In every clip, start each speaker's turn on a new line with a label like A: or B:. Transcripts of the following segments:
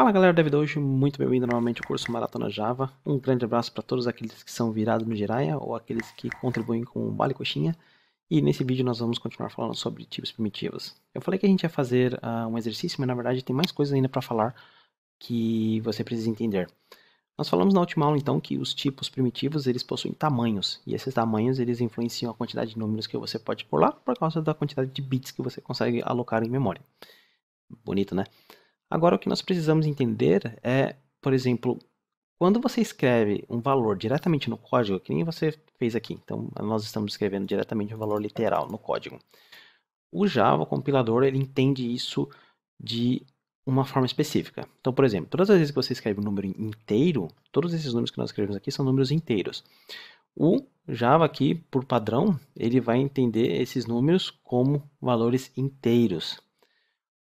A: Fala galera da vida hoje, muito bem-vindo novamente ao curso Maratona Java. Um grande abraço para todos aqueles que são virados no Jiraya ou aqueles que contribuem com o Vale Coxinha. E nesse vídeo nós vamos continuar falando sobre tipos primitivos. Eu falei que a gente ia fazer uh, um exercício, mas na verdade tem mais coisas ainda para falar que você precisa entender. Nós falamos na última aula então que os tipos primitivos eles possuem tamanhos, e esses tamanhos eles influenciam a quantidade de números que você pode pôr lá por causa da quantidade de bits que você consegue alocar em memória. Bonito, né? Agora, o que nós precisamos entender é, por exemplo, quando você escreve um valor diretamente no código, que nem você fez aqui, então nós estamos escrevendo diretamente um valor literal no código. O Java, o compilador, ele entende isso de uma forma específica. Então, por exemplo, todas as vezes que você escreve um número inteiro, todos esses números que nós escrevemos aqui são números inteiros. O Java aqui, por padrão, ele vai entender esses números como valores inteiros.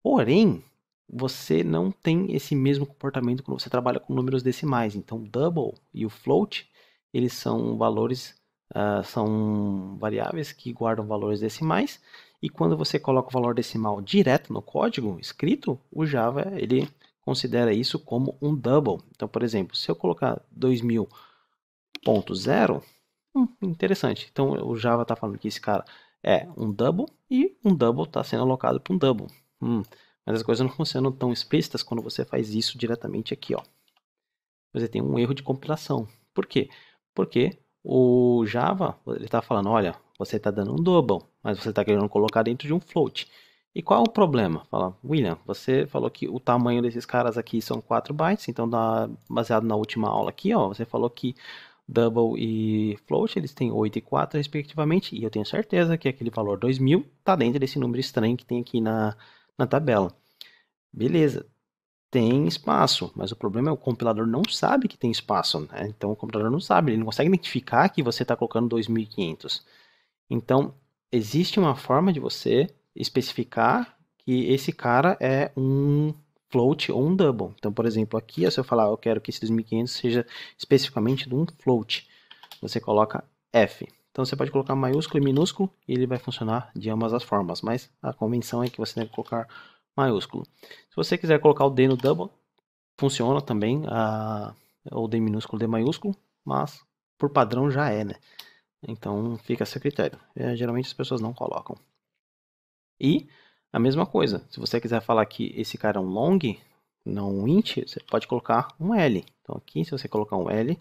A: Porém, você não tem esse mesmo comportamento quando você trabalha com números decimais. Então, double e o float, eles são valores, uh, são variáveis que guardam valores decimais. E quando você coloca o valor decimal direto no código escrito, o Java ele considera isso como um double. Então, por exemplo, se eu colocar 2000.0, hum, interessante. Então, o Java está falando que esse cara é um double e um double está sendo alocado para um double. Hum. Mas as coisas não funcionam tão explícitas quando você faz isso diretamente aqui, ó. Você tem um erro de compilação. Por quê? Porque o Java, ele está falando, olha, você está dando um double, mas você está querendo colocar dentro de um float. E qual é o problema? Fala, William, você falou que o tamanho desses caras aqui são 4 bytes, então dá, baseado na última aula aqui, ó, você falou que double e float, eles têm 8 e 4 respectivamente, e eu tenho certeza que aquele valor 2000 está dentro desse número estranho que tem aqui na, na tabela. Beleza, tem espaço, mas o problema é o compilador não sabe que tem espaço, né? Então o compilador não sabe, ele não consegue identificar que você está colocando 2500. Então existe uma forma de você especificar que esse cara é um float ou um double. Então, por exemplo, aqui, se eu falar eu quero que esse 2500 seja especificamente de um float, você coloca F. Então você pode colocar maiúsculo e minúsculo e ele vai funcionar de ambas as formas, mas a convenção é que você deve colocar maiúsculo. Se você quiser colocar o D no double, funciona também, a, ou D minúsculo, D maiúsculo, mas por padrão já é, né? Então fica a seu critério. É, geralmente as pessoas não colocam. E a mesma coisa, se você quiser falar que esse cara é um long, não um int, você pode colocar um L. Então aqui, se você colocar um L,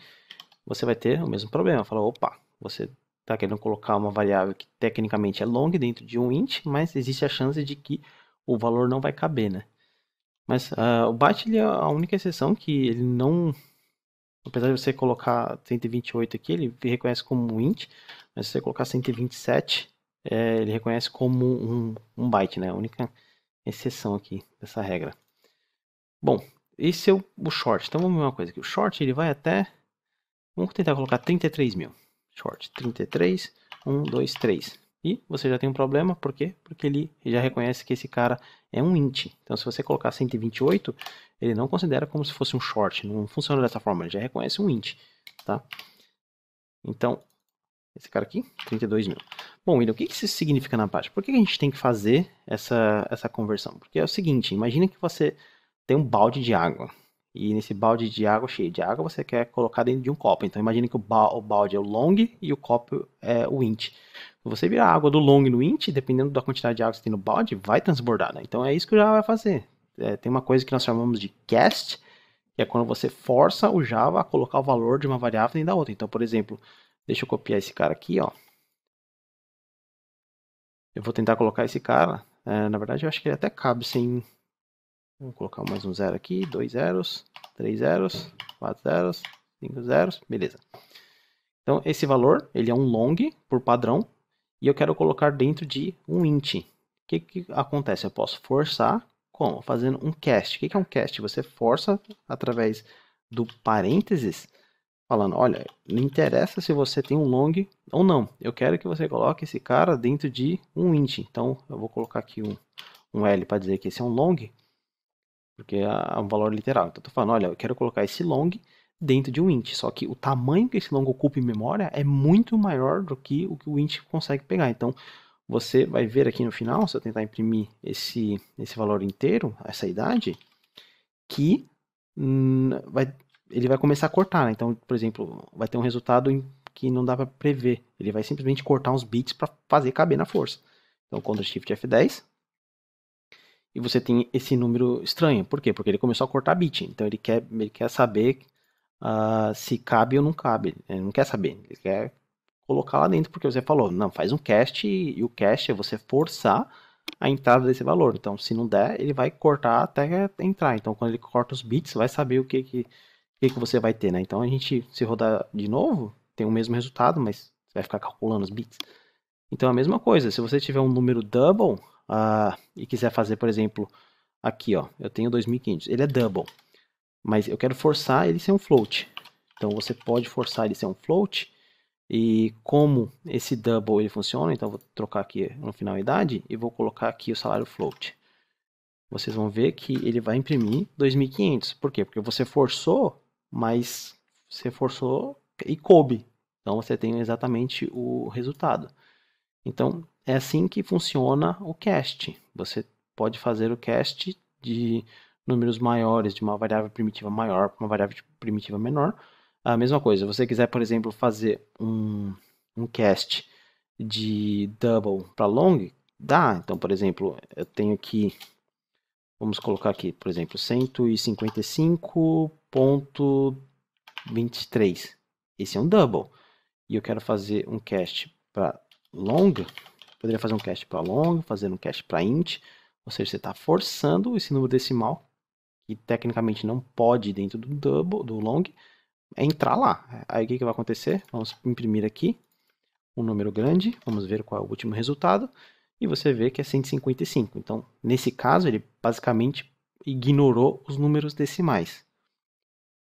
A: você vai ter o mesmo problema. Falar, opa, você está querendo colocar uma variável que tecnicamente é long dentro de um int, mas existe a chance de que o valor não vai caber, né? Mas uh, o byte é a única exceção que ele não, apesar de você colocar 128 aqui, ele reconhece como int, mas se você colocar 127, é, ele reconhece como um, um byte, né? A única exceção aqui dessa regra. Bom, esse é o, o short. Então vamos ver uma coisa aqui. O short ele vai até, vamos tentar colocar 33 mil short 33, 1, 2, 3. E você já tem um problema, por quê? Porque ele já reconhece que esse cara é um int. Então, se você colocar 128, ele não considera como se fosse um short. Não funciona dessa forma, ele já reconhece um int. Tá? Então, esse cara aqui, 32 mil. Bom, William, o que isso significa na prática? Por que a gente tem que fazer essa, essa conversão? Porque é o seguinte, imagina que você tem um balde de água. E nesse balde de água, cheio de água, você quer colocar dentro de um copo. Então imagine que o, ba o balde é o long e o copo é o int. Você virar a água do long no int, dependendo da quantidade de água que você tem no balde, vai transbordar. Né? Então é isso que o Java vai fazer. É, tem uma coisa que nós chamamos de cast, que é quando você força o Java a colocar o valor de uma variável dentro da outra. Então, por exemplo, deixa eu copiar esse cara aqui, ó. Eu vou tentar colocar esse cara. É, na verdade, eu acho que ele até cabe sem Vamos colocar mais um zero aqui, dois zeros, três zeros, quatro zeros, cinco zeros, beleza. Então esse valor, ele é um long por padrão e eu quero colocar dentro de um int. O que, que acontece? Eu posso forçar como? Fazendo um cast. O que, que é um cast? Você força através do parênteses, falando, olha, não interessa se você tem um long ou não. Eu quero que você coloque esse cara dentro de um int. Então eu vou colocar aqui um, um L para dizer que esse é um long porque é, é um valor literal. Então, eu tô falando, olha, eu quero colocar esse long dentro de um int, só que o tamanho que esse long ocupa em memória é muito maior do que o que o int consegue pegar. Então, você vai ver aqui no final, se eu tentar imprimir esse, esse valor inteiro, essa idade, que hum, vai, ele vai começar a cortar. Né? Então, por exemplo, vai ter um resultado que não dá para prever. Ele vai simplesmente cortar uns bits para fazer caber na força. Então, Ctrl Shift F10, e você tem esse número estranho. Por quê? Porque ele começou a cortar bit. Então ele quer, ele quer saber uh, se cabe ou não cabe. Ele não quer saber. Ele quer colocar lá dentro porque você falou, não, faz um cast e, o cast é você forçar a entrada desse valor. Então, se não der, ele vai cortar até entrar. Então, quando ele corta os bits, vai saber o que que, que, que você vai ter, né? Então, a gente se rodar de novo, tem o mesmo resultado, mas vai ficar calculando os bits. Então, é a mesma coisa, se você tiver um número double, uh, e quiser fazer, por exemplo, aqui, ó, eu tenho 2.500, ele é double, mas eu quero forçar ele ser um float. Então você pode forçar ele ser um float, e como esse double ele funciona, então vou trocar aqui no final idade e vou colocar aqui o salário float. Vocês vão ver que ele vai imprimir 2.500. Por quê? Porque você forçou, mas você forçou e coube. Então você tem exatamente o resultado. Então, é assim que funciona o cast. Você pode fazer o cast de números maiores, de uma variável primitiva maior para uma variável primitiva menor. A mesma coisa, se você quiser, por exemplo, fazer um, um cast de double para long, dá. Então, por exemplo, eu tenho aqui, vamos colocar aqui, por exemplo, 155.23. Esse é um double. E eu quero fazer um cast para long, poderia fazer um cast para long, fazer um cast para int, ou seja, você está forçando esse número decimal, que tecnicamente não pode dentro do double, do long, é entrar lá. Aí o que, que vai acontecer? Vamos imprimir aqui um número grande, vamos ver qual é o último resultado, e você vê que é 155. Então, nesse caso, ele basicamente ignorou os números decimais.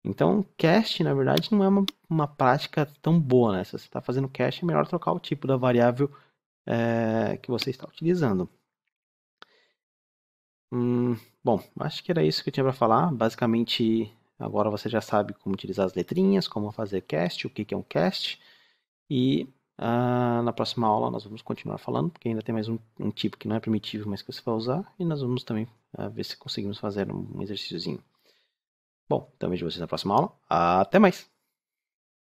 A: Então, cast, na verdade, não é uma, uma prática tão boa, né? Se você está fazendo cast, é melhor trocar o tipo da variável é, que você está utilizando. Hum, bom, acho que era isso que eu tinha para falar. Basicamente, agora você já sabe como utilizar as letrinhas, como fazer cast, o que, que é um cast. E ah, na próxima aula nós vamos continuar falando, porque ainda tem mais um, um, tipo que não é primitivo, mas que você vai usar. E nós vamos também ah, ver se conseguimos fazer um exercíciozinho. Bom, então vejo vocês na próxima aula. Até mais!